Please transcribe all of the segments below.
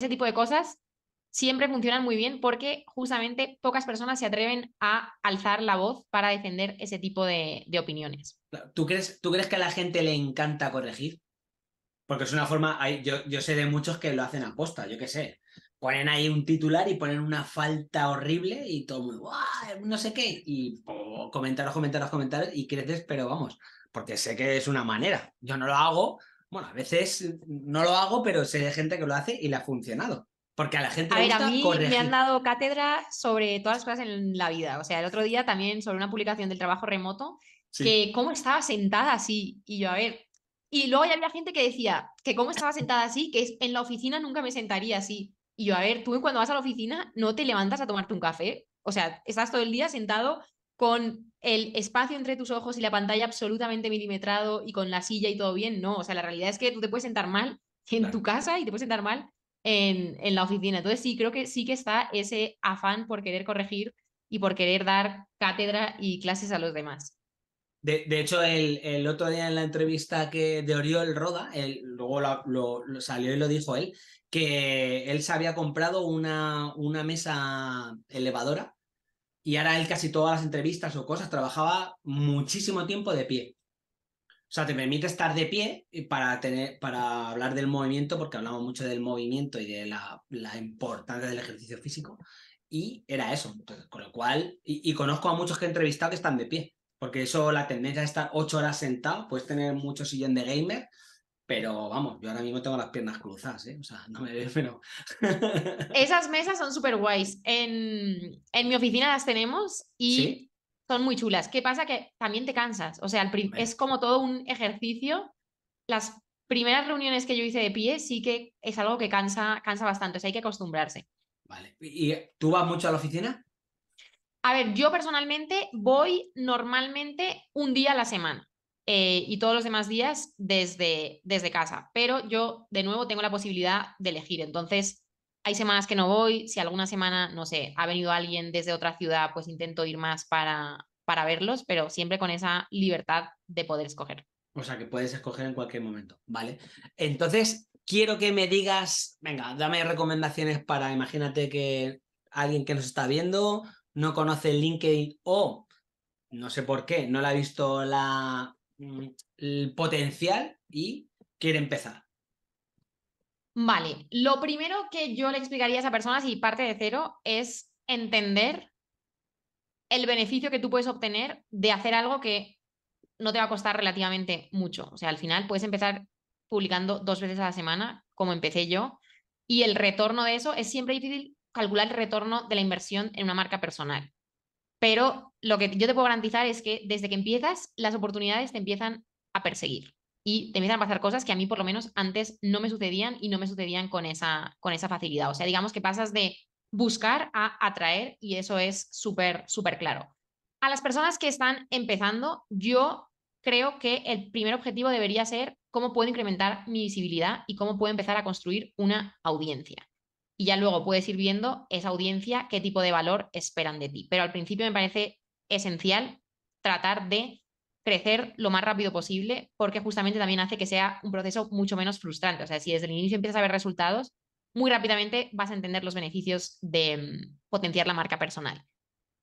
ese tipo de cosas siempre funcionan muy bien porque justamente pocas personas se atreven a alzar la voz para defender ese tipo de, opiniones. ¿Tú crees, ¿Tú crees que a la gente le encanta corregir? Porque es una forma, yo, sé de muchos que lo hacen a posta, yo qué sé. Ponen ahí un titular y ponen una falta horrible y todo muy, No sé qué. Y oh, comentaros, comentaros, comentaros y creces, pero vamos, porque sé que es una manera. Yo no lo hago, bueno, a veces no lo hago, pero sé de gente que lo hace y le ha funcionado. Porque a la gente a le a mí me han dado cátedra sobre todas las cosas en la vida. O sea, el otro día también sobre una publicación del trabajo remoto, que cómo estaba sentada así. Y yo, a ver. Y luego ya había gente que decía que cómo estaba sentada así, que en la oficina nunca me sentaría así. Y yo, a ver, tú cuando vas a la oficina no te levantas a tomarte un café. O sea, estás todo el día sentado con el espacio entre tus ojos y la pantalla absolutamente milimetrado y con la silla y todo bien. No, o sea, la realidad es que tú te puedes sentar mal en tu casa y te puedes sentar mal en, la oficina. Entonces sí, creo que sí que está ese afán por querer corregir y por querer dar cátedra y clases a los demás. De, hecho, el, otro día en la entrevista que de Oriol Roda, luego salió y lo dijo él, que él se había comprado una mesa elevadora y ahora él casi todas las entrevistas o cosas trabajaba muchísimo tiempo de pie. O sea, te permite estar de pie eh, para, tener, para hablar del movimiento, porque hablamos mucho del movimiento y de la, importancia del ejercicio físico. Y era eso. con lo cual, y, conozco a muchos que he entrevistado que están de pie, porque eso, la tendencia de estar ocho horas sentado, puedes tener mucho sillón de gamer, pero vamos, yo ahora mismo tengo las piernas cruzadas, ¿eh? O sea, no me veo, pero. Esas mesas son súper guays. En, mi oficina las tenemos y son muy chulas. ¿Qué pasa? Que también te cansas. O sea, es como todo un ejercicio. Las primeras reuniones que yo hice de pie sí que es algo que cansa, cansa bastante. O sea, hay que acostumbrarse. Vale. ¿Y tú vas mucho a la oficina? A ver, yo personalmente voy normalmente un día a la semana. Eh, y todos los demás días desde, desde casa. Pero yo, de nuevo, tengo la posibilidad de elegir. Entonces, hay semanas que no voy, si alguna semana, no sé, ha venido alguien desde otra ciudad, pues intento ir más para, para verlos, pero siempre con esa libertad de poder escoger. O sea, que puedes escoger en cualquier momento, ¿vale? Entonces, quiero que me digas, venga, dame recomendaciones para, imagínate que alguien que nos está viendo no conoce LinkedIn o, no sé por qué, no la ha visto la, Mm, el potencial y quiere empezar? Vale, lo primero que yo le explicaría a esa persona, si parte de cero, es entender el beneficio que tú puedes obtener de hacer algo que no te va a costar relativamente mucho. O sea, al final puedes empezar publicando dos veces a la semana, como empecé yo, y el retorno de eso es siempre difícil calcular el retorno de la inversión en una marca personal pero lo que yo te puedo garantizar es que desde que empiezas, las oportunidades te empiezan a perseguir y te empiezan a pasar cosas que a mí por lo menos antes no me sucedían y no me sucedían con esa, con esa facilidad. O sea, digamos que pasas de buscar a atraer y eso es súper, súper claro. A las personas que están empezando, yo creo que el primer objetivo debería ser cómo puedo incrementar mi visibilidad y cómo puedo empezar a construir una audiencia y ya luego puedes ir viendo esa audiencia qué tipo de valor esperan de ti. Pero al principio me parece esencial tratar de crecer lo más rápido posible porque justamente también hace que sea un proceso mucho menos frustrante. O sea, si desde el inicio empiezas a ver resultados, muy rápidamente vas a entender los beneficios de mm, potenciar la marca personal.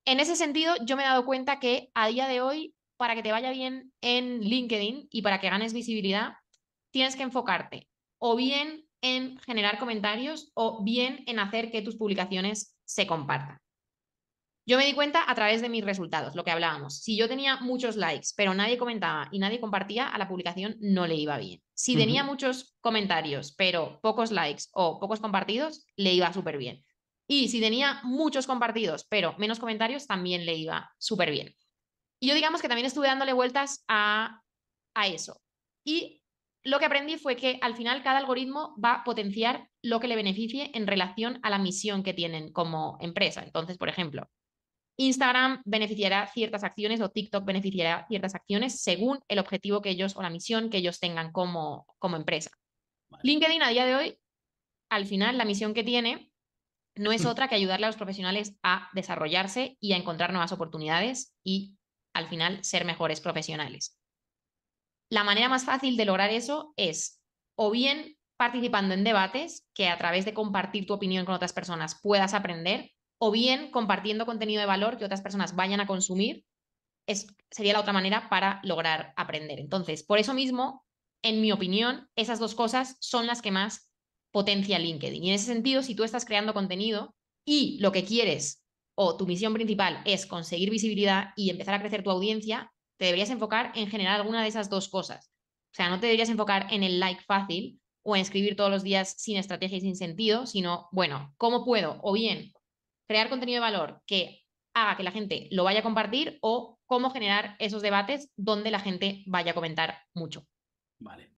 En ese sentido, yo me he dado cuenta que a día de hoy, para que te vaya bien en LinkedIn y para que ganes visibilidad, tienes que enfocarte o bien en generar comentarios o bien en hacer que tus publicaciones se compartan. Yo me di cuenta a través de mis resultados, lo que hablábamos. Si yo tenía muchos likes, pero nadie comentaba y nadie compartía, a la publicación no le iba bien. Si tenía muchos comentarios, pero pocos likes o pocos compartidos, le iba súper bien. Y si tenía muchos compartidos, pero menos comentarios, también le iba súper bien. Y yo digamos que también estuve dándole vueltas a, a eso. Y lo que aprendí fue que al final cada algoritmo va a potenciar lo que le beneficie en relación a la misión que tienen como empresa. Entonces, por ejemplo, Instagram beneficiará ciertas acciones o TikTok beneficiará ciertas acciones según el objetivo que ellos o la misión que ellos tengan como, como empresa. LinkedIn a día de hoy, al final, la misión que tiene no es otra que ayudarle a los profesionales a desarrollarse y a encontrar nuevas oportunidades y, al final, ser mejores profesionales la manera más fácil de lograr eso es o bien participando en debates, que a través de compartir tu opinión con otras personas puedas aprender, o bien compartiendo contenido de valor que otras personas vayan a consumir, es, sería la otra manera para lograr aprender. Entonces, por eso mismo, en mi opinión, esas dos cosas son las que más potencia LinkedIn. Y en ese sentido, si tú estás creando contenido y lo que quieres o tu misión principal es conseguir visibilidad y empezar a crecer tu audiencia, te deberías enfocar en generar alguna de esas dos cosas. O sea, no te deberías enfocar en el like fácil o en escribir todos los días sin estrategia y sin sentido, sino, bueno, ¿cómo puedo? O bien, crear contenido de valor que haga que la gente lo vaya a compartir o cómo generar esos debates donde la gente vaya a comentar mucho. Vale.